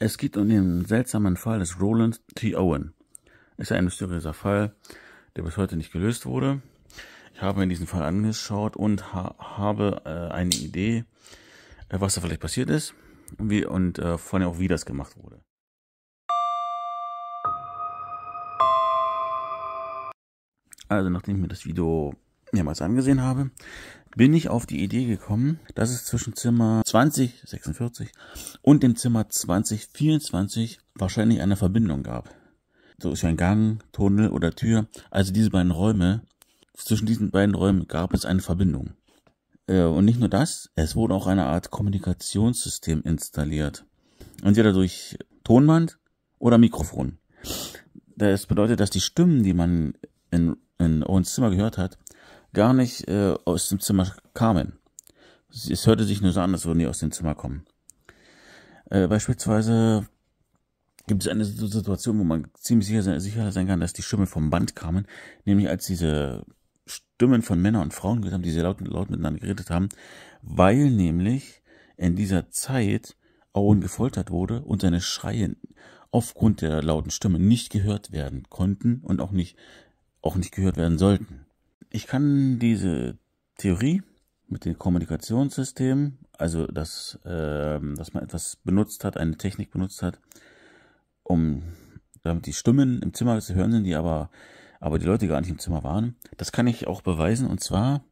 Es geht um den seltsamen Fall des Roland T. Owen. Ist ein mysteriöser Fall, der bis heute nicht gelöst wurde. Ich habe mir diesen Fall angeschaut und ha habe äh, eine Idee, äh, was da vielleicht passiert ist und, wie, und äh, vor allem auch, wie das gemacht wurde. Also, nachdem ich mir das Video mehrmals angesehen habe, bin ich auf die Idee gekommen, dass es zwischen Zimmer 2046 und dem Zimmer 2024 wahrscheinlich eine Verbindung gab. So ist ein Gang, Tunnel oder Tür. Also diese beiden Räume, zwischen diesen beiden Räumen gab es eine Verbindung. Äh, und nicht nur das, es wurde auch eine Art Kommunikationssystem installiert. Entweder durch Tonband oder Mikrofon. Das bedeutet, dass die Stimmen, die man in, in Owens Zimmer gehört hat, gar nicht äh, aus dem Zimmer kamen. Es hörte sich nur so an, als würden die aus dem Zimmer kommen. Äh, beispielsweise gibt es eine Situation, wo man ziemlich sicher sein, sicher sein kann, dass die Stimmen vom Band kamen, nämlich als diese Stimmen von Männern und Frauen gehört haben, die sehr laut, laut miteinander geredet haben, weil nämlich in dieser Zeit Owen gefoltert wurde und seine Schreien aufgrund der lauten Stimme nicht gehört werden konnten und auch nicht, auch nicht gehört werden sollten. Ich kann diese Theorie mit den Kommunikationssystemen, also dass, ähm, dass man etwas benutzt hat, eine Technik benutzt hat, um damit die Stimmen im Zimmer zu hören sind, die aber, aber die Leute gar nicht im Zimmer waren. Das kann ich auch beweisen. Und zwar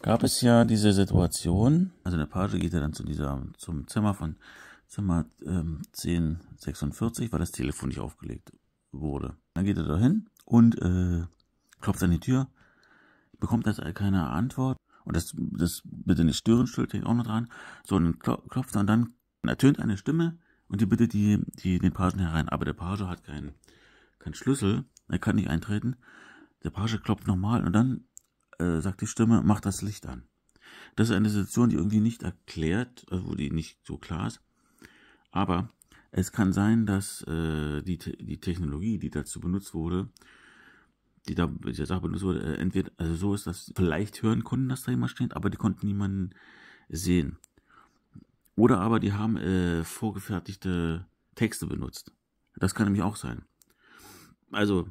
gab es ja diese Situation, also der Page geht ja dann zu dieser, zum Zimmer von Zimmer ähm, 1046, weil das Telefon nicht aufgelegt wurde. Dann geht er da hin und äh, klopft an die Tür bekommt das keine Antwort und das, das bitte nicht stören, stellt ich auch noch dran, so dann klopft er und dann ertönt eine Stimme und die bittet die, die, den Pagen herein. Aber der Page hat keinen, keinen Schlüssel, er kann nicht eintreten. Der Page klopft nochmal und dann äh, sagt die Stimme, mach das Licht an. Das ist eine Situation, die irgendwie nicht erklärt, also wo die nicht so klar ist. Aber es kann sein, dass äh, die, die Technologie, die dazu benutzt wurde, die da die Sache benutzt wurde, äh, entweder, also so ist das, vielleicht hören Kunden, dass da jemand steht, aber die konnten niemanden sehen. Oder aber die haben äh, vorgefertigte Texte benutzt. Das kann nämlich auch sein. Also,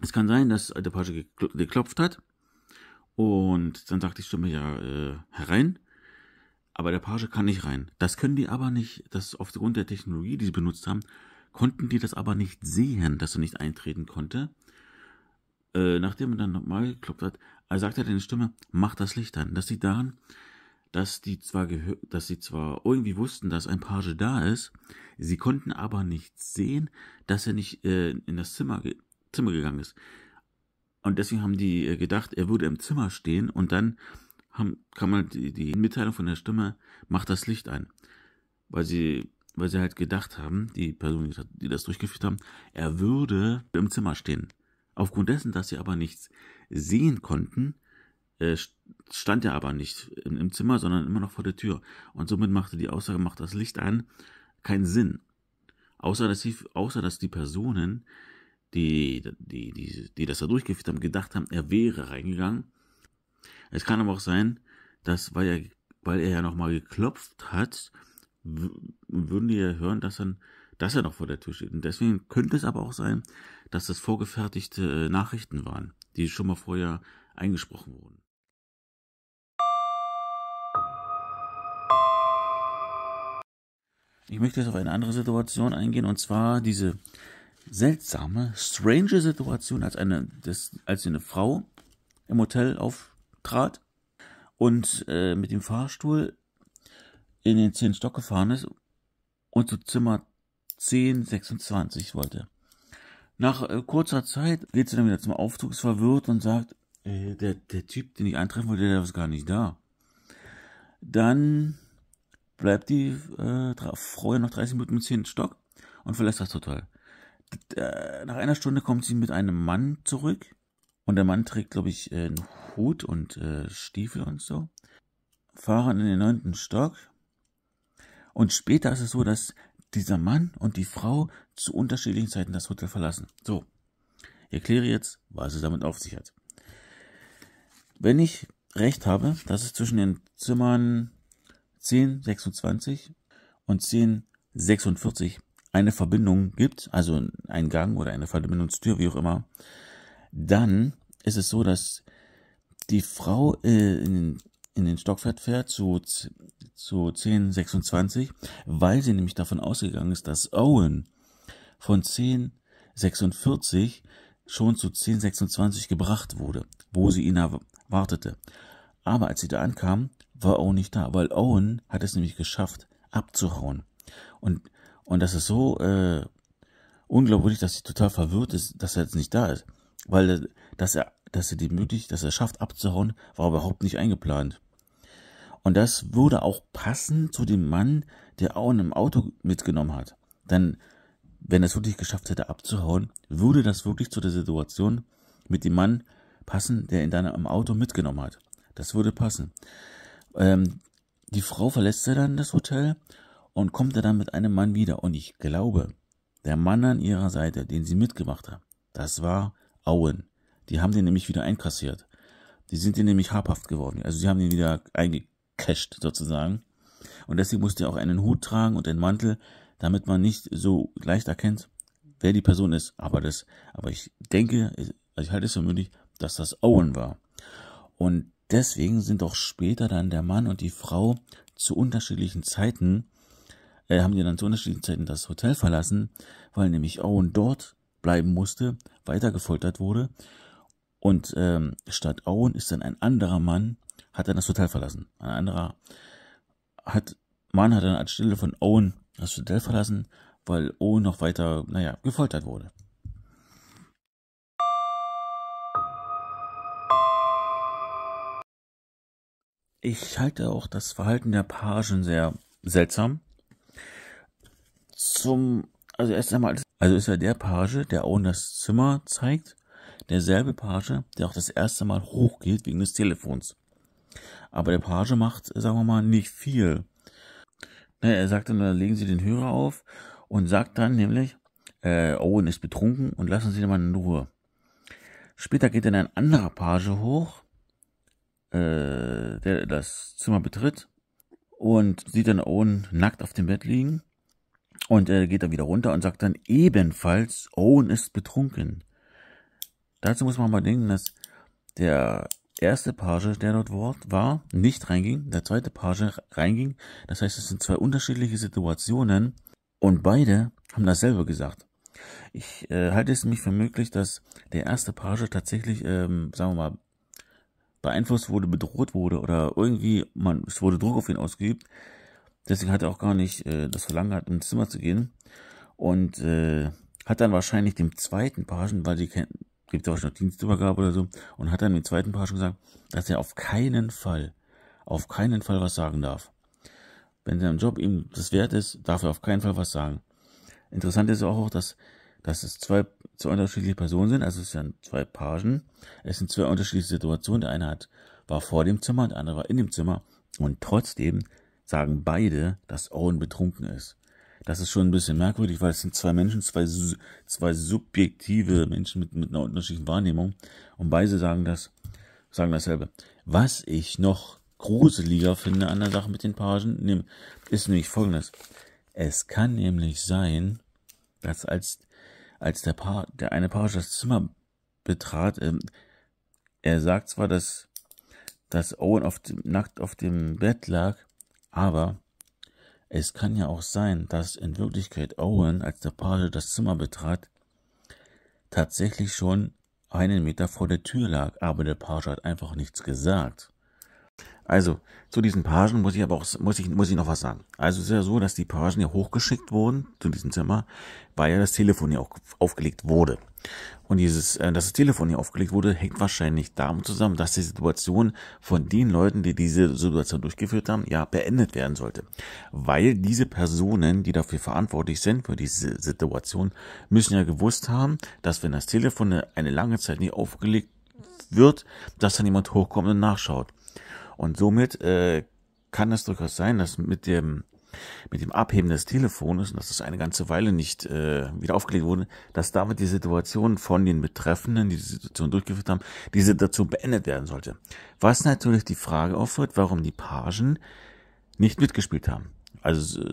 es kann sein, dass der Page geklopft hat und dann sagt die Stimme ja äh, herein, aber der Page kann nicht rein. Das können die aber nicht, das aufgrund der Technologie, die sie benutzt haben, konnten die das aber nicht sehen, dass er nicht eintreten konnte äh, nachdem er dann nochmal geklopft hat, er sagt er der Stimme, mach das Licht an. Das sieht daran, dass die zwar dass sie zwar irgendwie wussten, dass ein Page da ist, sie konnten aber nicht sehen, dass er nicht äh, in das Zimmer, ge Zimmer gegangen ist. Und deswegen haben die äh, gedacht, er würde im Zimmer stehen und dann haben, kam halt die, die Mitteilung von der Stimme, mach das Licht an. Weil sie, weil sie halt gedacht haben, die Person, die das durchgeführt haben, er würde im Zimmer stehen. Aufgrund dessen, dass sie aber nichts sehen konnten, äh, stand er aber nicht im Zimmer, sondern immer noch vor der Tür. Und somit machte die Aussage, macht das Licht an, keinen Sinn. Außer dass, sie, außer, dass die Personen, die, die, die, die das da durchgeführt haben, gedacht haben, er wäre reingegangen. Es kann aber auch sein, dass, weil er, weil er ja nochmal geklopft hat, würden die ja hören, dass, dann, dass er noch vor der Tür steht. Und deswegen könnte es aber auch sein, dass das vorgefertigte äh, Nachrichten waren, die schon mal vorher eingesprochen wurden. Ich möchte jetzt auf eine andere Situation eingehen, und zwar diese seltsame, strange Situation, als eine, das, als eine Frau im Hotel auftrat und äh, mit dem Fahrstuhl in den zehnten Stock gefahren ist und zu Zimmer 1026 wollte. Nach äh, kurzer Zeit geht sie dann wieder zum Aufzug, ist verwirrt und sagt, äh, der, der Typ, den ich eintreffen wollte, der ist gar nicht da. Dann bleibt die äh, Frau ja noch 30 Minuten im 10 Stock und verlässt das Hotel. Äh, nach einer Stunde kommt sie mit einem Mann zurück und der Mann trägt, glaube ich, äh, einen Hut und äh, Stiefel und so. Fahren in den neunten Stock. Und später ist es so, dass dieser Mann und die Frau zu unterschiedlichen Zeiten das Hotel verlassen. So, ich erkläre jetzt, was es damit auf sich hat. Wenn ich recht habe, dass es zwischen den Zimmern 1026 und 1046 eine Verbindung gibt, also einen Gang oder eine Verbindungstür, wie auch immer, dann ist es so, dass die Frau äh, in in den Stockwert fährt zu, zu 10,26, weil sie nämlich davon ausgegangen ist, dass Owen von 10,46 schon zu 10,26 gebracht wurde, wo sie ihn erwartete. Aber als sie da ankam, war Owen nicht da, weil Owen hat es nämlich geschafft, abzuhauen. Und, und das ist so äh, unglaublich, dass sie total verwirrt ist, dass er jetzt nicht da ist. Weil, äh, dass er, dass er demütig, dass er schafft abzuhauen, war überhaupt nicht eingeplant. Und das würde auch passen zu dem Mann, der Auen im Auto mitgenommen hat. Denn wenn er es wirklich geschafft hätte abzuhauen, würde das wirklich zu der Situation mit dem Mann passen, der ihn dann im Auto mitgenommen hat. Das würde passen. Ähm, die Frau verlässt ja dann das Hotel und kommt dann mit einem Mann wieder. Und ich glaube, der Mann an ihrer Seite, den sie mitgemacht hat, das war Owen. Die haben den nämlich wieder einkassiert. Die sind den nämlich habhaft geworden. Also sie haben den wieder eingekassiert gecached sozusagen. Und deswegen musste er auch einen Hut tragen und einen Mantel, damit man nicht so leicht erkennt, wer die Person ist. Aber das, aber ich denke, also ich halte es für möglich, dass das Owen war. Und deswegen sind auch später dann der Mann und die Frau zu unterschiedlichen Zeiten, äh, haben die dann zu unterschiedlichen Zeiten das Hotel verlassen, weil nämlich Owen dort bleiben musste, weiter gefoltert wurde. Und ähm, statt Owen ist dann ein anderer Mann hat dann das Hotel verlassen. Ein anderer hat, Mann hat dann anstelle von Owen das Hotel verlassen, weil Owen noch weiter, naja, gefoltert wurde. Ich halte auch das Verhalten der Pagen sehr seltsam. Zum, also erst einmal, also ist ja der Page, der Owen das Zimmer zeigt, derselbe Page, der auch das erste Mal hochgeht wegen des Telefons. Aber der Page macht, sagen wir mal, nicht viel. Ne, er sagt dann, legen Sie den Hörer auf und sagt dann nämlich, äh, Owen ist betrunken und lassen Sie den Mann in Ruhe. Später geht dann ein anderer Page hoch, äh, der das Zimmer betritt und sieht dann Owen nackt auf dem Bett liegen und äh, geht dann wieder runter und sagt dann ebenfalls, Owen ist betrunken. Dazu muss man mal denken, dass der erste Page, der dort war, nicht reinging, der zweite Page reinging. Das heißt, es sind zwei unterschiedliche Situationen und beide haben dasselbe gesagt. Ich äh, halte es mich für möglich, dass der erste Page tatsächlich, ähm, sagen wir mal, beeinflusst wurde, bedroht wurde oder irgendwie, man, es wurde Druck auf ihn ausgeübt. Deswegen hat er auch gar nicht äh, das Verlangen hat, ins Zimmer zu gehen. Und äh, hat dann wahrscheinlich dem zweiten Pagen, weil die gibt es auch schon Dienstübergabe oder so, und hat dann im zweiten Paar schon gesagt, dass er auf keinen Fall, auf keinen Fall was sagen darf. Wenn sein Job ihm das wert ist, darf er auf keinen Fall was sagen. Interessant ist auch, dass, dass es zwei, zwei unterschiedliche Personen sind, also es sind zwei Pagen, es sind zwei unterschiedliche Situationen, der eine hat, war vor dem Zimmer, und der andere war in dem Zimmer, und trotzdem sagen beide, dass Owen betrunken ist. Das ist schon ein bisschen merkwürdig, weil es sind zwei Menschen, zwei, zwei subjektive Menschen mit, mit einer unterschiedlichen Wahrnehmung und beide sagen das, sagen dasselbe. Was ich noch gruseliger finde an der Sache mit den Pagen, ist nämlich folgendes. Es kann nämlich sein, dass als, als der, Paar, der eine Page das Zimmer betrat, ähm, er sagt zwar, dass, dass Owen auf dem, nackt auf dem Bett lag, aber es kann ja auch sein, dass in Wirklichkeit Owen, als der Page das Zimmer betrat, tatsächlich schon einen Meter vor der Tür lag, aber der Page hat einfach nichts gesagt. Also, zu diesen Pagen muss ich aber auch, muss ich, muss ich noch was sagen. Also, es ist ja so, dass die Pagen ja hochgeschickt wurden zu diesem Zimmer, weil ja das Telefon ja auch aufgelegt wurde. Und dieses, äh, dass das Telefon hier aufgelegt wurde, hängt wahrscheinlich damit zusammen, dass die Situation von den Leuten, die diese Situation durchgeführt haben, ja beendet werden sollte. Weil diese Personen, die dafür verantwortlich sind, für diese Situation, müssen ja gewusst haben, dass wenn das Telefon eine lange Zeit nicht aufgelegt wird, dass dann jemand hochkommt und nachschaut. Und somit äh, kann es durchaus sein, dass mit dem mit dem Abheben des Telefones, und dass das eine ganze Weile nicht äh, wieder aufgelegt wurde, dass damit die Situation von den Betreffenden, die die Situation durchgeführt haben, die Situation beendet werden sollte. Was natürlich die Frage aufwirft, warum die Pagen nicht mitgespielt haben. Also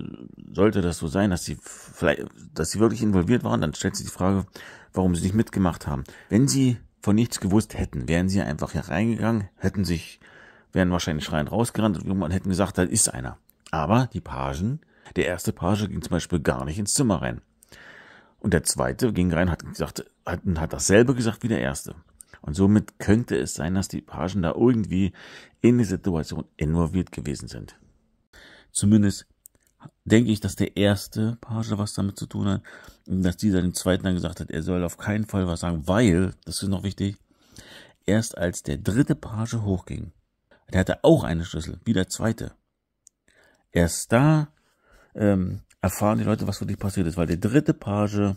sollte das so sein, dass sie vielleicht, dass sie wirklich involviert waren, dann stellt sich die Frage, warum sie nicht mitgemacht haben. Wenn sie von nichts gewusst hätten, wären sie einfach hier reingegangen, hätten sich, wären wahrscheinlich schreiend rausgerannt und irgendwann hätten gesagt, da ist einer. Aber die Pagen, der erste Page ging zum Beispiel gar nicht ins Zimmer rein. Und der zweite ging rein, hat gesagt, hat, hat dasselbe gesagt wie der erste. Und somit könnte es sein, dass die Pagen da irgendwie in die Situation involviert gewesen sind. Zumindest denke ich, dass der erste Page was damit zu tun hat und dass dieser dem zweiten dann gesagt hat, er soll auf keinen Fall was sagen, weil, das ist noch wichtig, erst als der dritte Page hochging, der hatte auch einen Schlüssel, wie der zweite. Erst da ähm, erfahren die Leute, was wirklich passiert ist, weil die dritte Page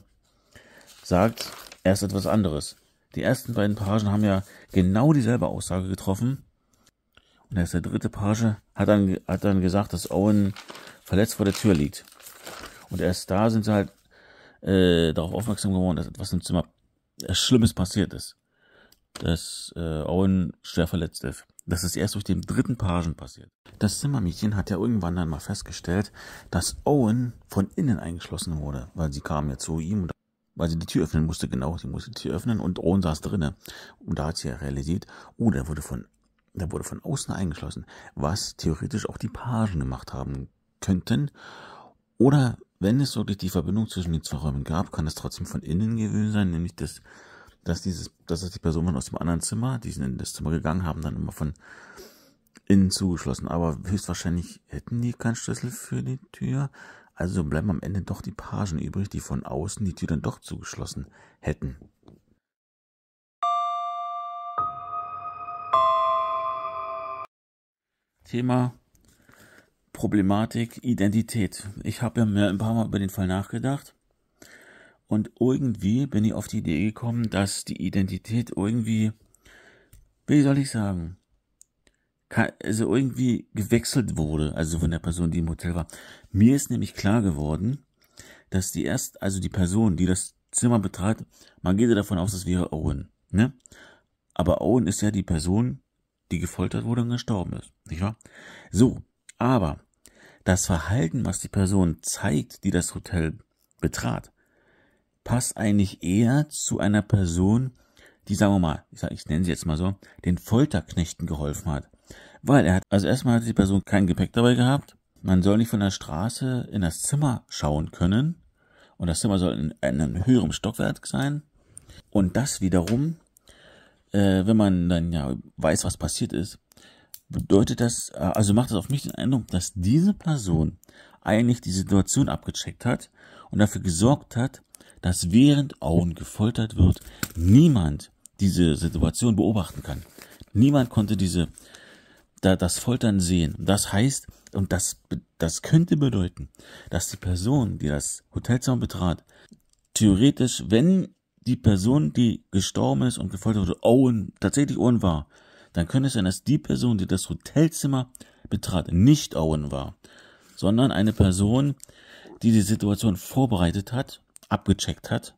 sagt erst etwas anderes. Die ersten beiden Pagen haben ja genau dieselbe Aussage getroffen. Und erst der dritte Page hat dann, hat dann gesagt, dass Owen verletzt vor der Tür liegt. Und erst da sind sie halt äh, darauf aufmerksam geworden, dass etwas im Zimmer äh, Schlimmes passiert ist. Dass äh, Owen schwer verletzt ist. Das ist erst durch den dritten Pagen passiert. Das Zimmermädchen hat ja irgendwann dann mal festgestellt, dass Owen von innen eingeschlossen wurde, weil sie kam ja zu ihm, weil sie die Tür öffnen musste, genau, sie musste die Tür öffnen und Owen saß drinnen. Und da hat sie ja realisiert, oh, der wurde von, der wurde von außen eingeschlossen, was theoretisch auch die Pagen gemacht haben könnten. Oder wenn es wirklich die Verbindung zwischen den zwei Räumen gab, kann es trotzdem von innen gewesen sein, nämlich das dass dieses, dass die Personen aus dem anderen Zimmer, die sind in das Zimmer gegangen, haben dann immer von innen zugeschlossen. Aber höchstwahrscheinlich hätten die keinen Schlüssel für die Tür. Also bleiben am Ende doch die Pagen übrig, die von außen die Tür dann doch zugeschlossen hätten. Thema Problematik Identität. Ich habe ja mir ein paar Mal über den Fall nachgedacht und irgendwie bin ich auf die Idee gekommen, dass die Identität irgendwie, wie soll ich sagen, also irgendwie gewechselt wurde, also von der Person, die im Hotel war. Mir ist nämlich klar geworden, dass die erst, also die Person, die das Zimmer betrat, man geht ja davon aus, das wäre Owen, ne? Aber Owen ist ja die Person, die gefoltert wurde und gestorben ist, nicht wahr? So, aber das Verhalten, was die Person zeigt, die das Hotel betrat, passt eigentlich eher zu einer Person, die, sagen wir mal, ich, sag, ich nenne sie jetzt mal so, den Folterknechten geholfen hat. Weil er hat, also erstmal hat die Person kein Gepäck dabei gehabt. Man soll nicht von der Straße in das Zimmer schauen können. Und das Zimmer soll in, einem höheren Stockwerk sein. Und das wiederum, äh, wenn man dann ja weiß, was passiert ist, bedeutet das, äh, also macht das auf mich den Eindruck, dass diese Person eigentlich die Situation abgecheckt hat und dafür gesorgt hat, dass während Owen gefoltert wird, niemand diese Situation beobachten kann. Niemand konnte diese, da, das Foltern sehen. Das heißt, und das, das könnte bedeuten, dass die Person, die das Hotelzimmer betrat, theoretisch, wenn die Person, die gestorben ist und gefoltert wurde, Owen, tatsächlich Owen war, dann könnte es sein, dass die Person, die das Hotelzimmer betrat, nicht Owen war, sondern eine Person, die die Situation vorbereitet hat abgecheckt hat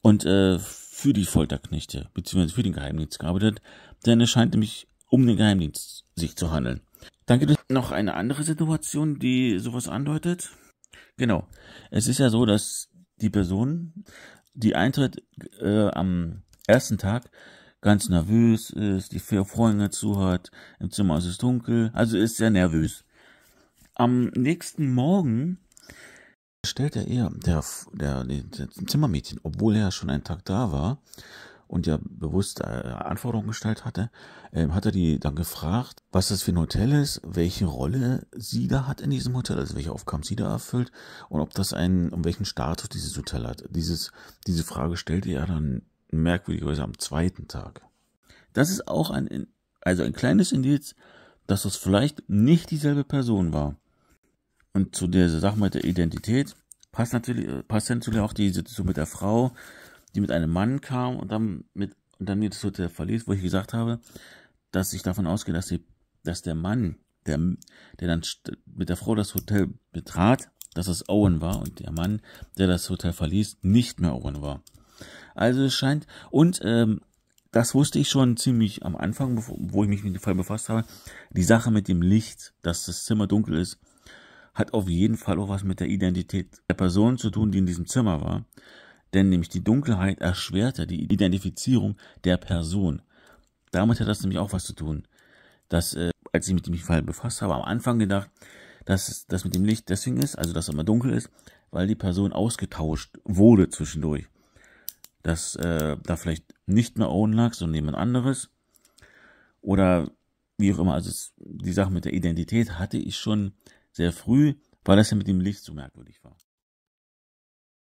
und äh, für die Folterknechte bzw. für den Geheimdienst gearbeitet, denn es scheint nämlich um den Geheimdienst sich zu handeln. Dann gibt es noch eine andere Situation, die sowas andeutet. Genau. Es ist ja so, dass die Person, die eintritt äh, am ersten Tag, ganz nervös ist, die Vorhänge zu hat, im Zimmer ist es dunkel, also ist sehr nervös. Am nächsten Morgen stellt er der, der, dem Zimmermädchen, obwohl er schon einen Tag da war und ja bewusst äh, Anforderungen gestellt hatte, ähm, hat er die dann gefragt, was das für ein Hotel ist, welche Rolle sie da hat in diesem Hotel, also welche Aufgaben sie da erfüllt und ob das einen, um welchen Status dieses Hotel hat. Dieses, diese Frage stellte er dann merkwürdigerweise am zweiten Tag. Das ist auch ein, also ein kleines Indiz, dass das vielleicht nicht dieselbe Person war. Und zu der Sache mit der Identität passt natürlich, passt natürlich auch die Situation mit der Frau, die mit einem Mann kam und dann mit, und dann die Situation verliert, wo ich gesagt habe, dass ich davon ausgehe, dass die, dass der Mann, der, der dann mit der Frau das Hotel betrat, dass es Owen war und der Mann, der das Hotel verließ, nicht mehr Owen war. Also es scheint, und ähm, das wusste ich schon ziemlich am Anfang, wo ich mich mit dem Fall befasst habe, die Sache mit dem Licht, dass das Zimmer dunkel ist, hat auf jeden Fall auch was mit der Identität der Person zu tun, die in diesem Zimmer war. Denn nämlich die Dunkelheit erschwerte die Identifizierung der Person. Damit hat das nämlich auch was zu tun. Dass, äh, als ich mich mit dem Fall befasst habe, am Anfang gedacht, dass das mit dem Licht deswegen ist, also dass es immer dunkel ist, weil die Person ausgetauscht wurde zwischendurch. Dass äh, da vielleicht nicht mehr Owen lag, sondern jemand anderes. Oder wie auch immer, also die Sache mit der Identität hatte ich schon sehr früh, weil das ja mit dem Licht so merkwürdig war.